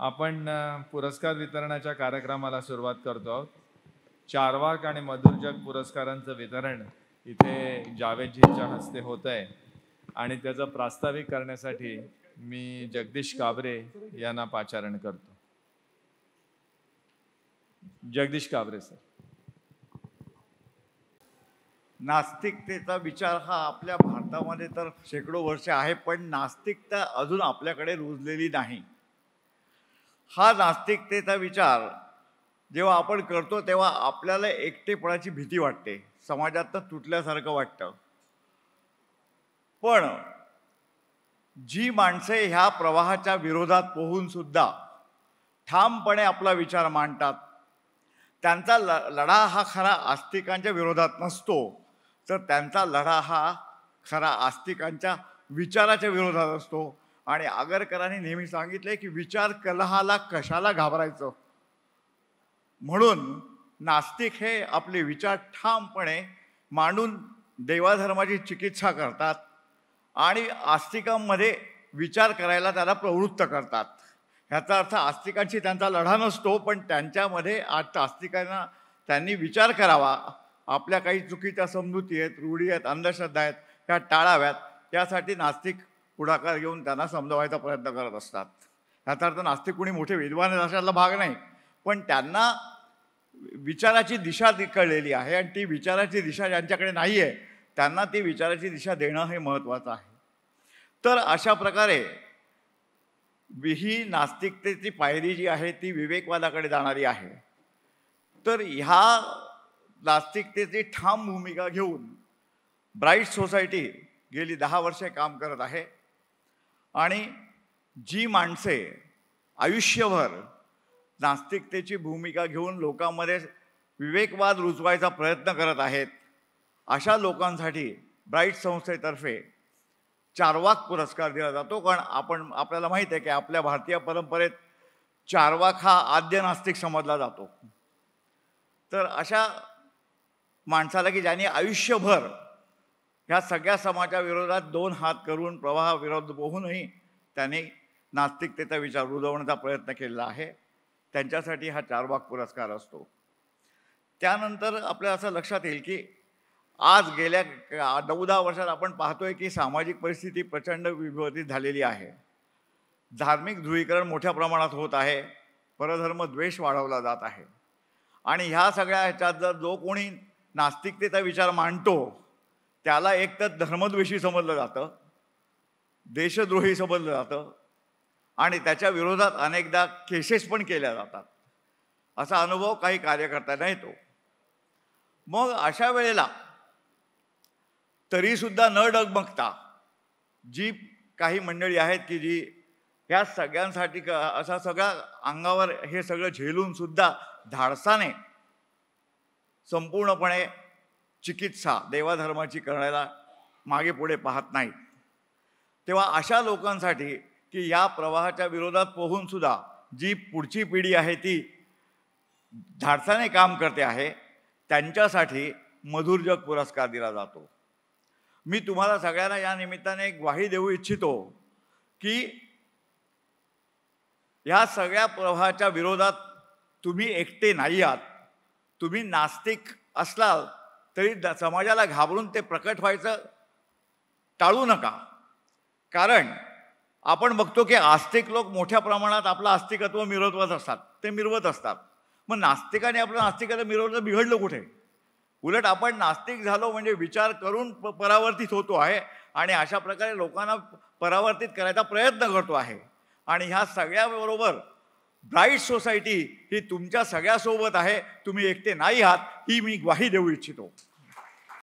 आपण पुरस्कार वितरणाच्या कार्यक्रमाला सुरुवात करतो आहोत चारवाक आणि मधुरजग पुरस्कारांचं वितरण इथे जावेदजींच्या हस्ते होत आहे आणि त्याचं प्रास्ताविक करण्यासाठी मी जगदीश काबरे यांना पाचारण करतो जगदीश काबरे सर नास्तिकतेचा विचार हा आपल्या भारतामध्ये तर शेकडो वर्ष आहे पण नास्तिकता अजून आपल्याकडे रुजलेली नाही हा नास्तिकतेचा विचार जेव्हा आपण करतो तेव्हा आपल्याला एकटेपणाची भीती वाटते समाजातनं तुटल्यासारखं वाटतं पण जी माणसे ह्या प्रवाहाच्या विरोधात पोहूनसुद्धा ठामपणे आपला विचार मांडतात त्यांचा ल लढा हा खरा आस्तिकांच्या विरोधात नसतो तर त्यांचा लढा हा खरा आस्तिकांच्या विचाराच्या विरोधात असतो आणि आगरकरांनी नेहमी सांगितले की विचार कलहाला कशाला घाबरायचं म्हणून नास्तिक हे आपले विचार ठामपणे मांडून देवाधर्माची चिकित्सा करतात आणि आस्तिकांमध्ये विचार करायला त्याला प्रवृत्त करतात ह्याचा अर्थ आस्तिकांशी त्यांचा लढा नसतो पण त्यांच्यामध्ये आज आस्तिकांना त्यांनी विचार करावा आपल्या काही चुकीच्या समजुती आहेत रूढी आहेत अंधश्रद्धा आहेत त्या टाळाव्यात त्यासाठी नास्तिक पुढाकार घेऊन त्यांना समजवायचा प्रयत्न करत असतात ह्याचा अर्थ नास्तिक कुणी मोठे विद्वान आहेत भाग नाही पण त्यांना विचाराची दिशा कळलेली आहे आणि ती विचाराची दिशा ज्यांच्याकडे नाही आहे त्यांना ती विचाराची दिशा देणं हे महत्त्वाचं आहे तर अशा प्रकारे ही नास्तिकतेची पायरी जी आहे ती विवेकवादाकडे जाणारी आहे तर ह्या नास्तिकतेची ठाम भूमिका घेऊन ब्राईट सोसायटी गेली दहा वर्षे काम करत आहे आणि जी माणसे आयुष्यभर नास्तिकतेची भूमिका घेऊन लोकांमध्ये विवेकवाद रुजवायचा प्रयत्न करत आहेत अशा लोकांसाठी ब्राईट संस्थेतर्फे चारवाक पुरस्कार दिला जातो कारण आपण आपल्याला माहीत आहे की आपल्या भारतीय परंपरेत चारवाक हा आद्य नास्तिक समजला जातो तर अशा माणसाला की ज्यांनी आयुष्यभर ह्या सगळ्या समाजाविरोधात दोन हात करून प्रवाहाविरोध बहूनही त्यांनी नास्तिकतेचा विचार रुजवण्याचा प्रयत्न केलेला आहे त्यांच्यासाठी हा चारबाग पुरस्कार असतो त्यानंतर आपल्या असं लक्षात येईल की आज गेल्या नऊ दहा वर्षात आपण पाहतोय की सामाजिक परिस्थिती प्रचंड विभवती झालेली आहे धार्मिक ध्रुवीकरण मोठ्या प्रमाणात होत आहे परधर्म द्वेष वाढवला जात आहे आणि ह्या सगळ्या ह्याच्यात जर जो कोणी नास्तिकतेचा विचार मांडतो त्याला एक तर धर्मद्वेषी समजलं जातं देशद्रोही समजलं जातं आणि त्याच्या विरोधात अनेकदा केसेस पण केल्या जातात असा अनुभव काही कार्यकर्त्यांना येतो मग अशा वेळेला तरीसुद्धा न डगमगता जी काही मंडळी आहेत की जी ह्या सगळ्यांसाठी क असा सगळा अंगावर हे सगळं झेलूनसुद्धा धाडसाने संपूर्णपणे चिकित्सा देवाधर्माची करायला मागे पुढे पाहत नाही तेव्हा अशा लोकांसाठी की या प्रवाहाच्या विरोधात पोहूनसुद्धा जी पुढची पिढी आहे ती धाडसाने काम करते आहे त्यांच्यासाठी मधुर जग पुरस्कार दिला जातो मी तुम्हाला सगळ्यांना या निमित्ताने एक ग्वाही देऊ इच्छितो की ह्या सगळ्या प्रवाहाच्या विरोधात तुम्ही एकटे नाही आहात तुम्ही नास्तिक असलाल तरी द समाजाला घाबरून ते प्रकट व्हायचं टाळू नका कारण आपण बघतो की आस्तिक लोक मोठ्या प्रमाणात आपलं आस्तिकत्व मिरवत असतात ते मिरवत असतात मग नास्तिकाने आपलं नास्तिकत्व मिरवलं बिघडलं कुठे उलट आपण नास्तिक झालो म्हणजे विचार करून प परावर्तित होतो आहे आणि अशा प्रकारे लोकांना परावर्तित करायचा प्रयत्न करतो आहे आणि ह्या सगळ्याबरोबर ब्राईट सोसायटी ही तुमच्या सगळ्यासोबत आहे तुम्ही एकटे नाही आहात ही मी ग्वाही देऊ इच्छितो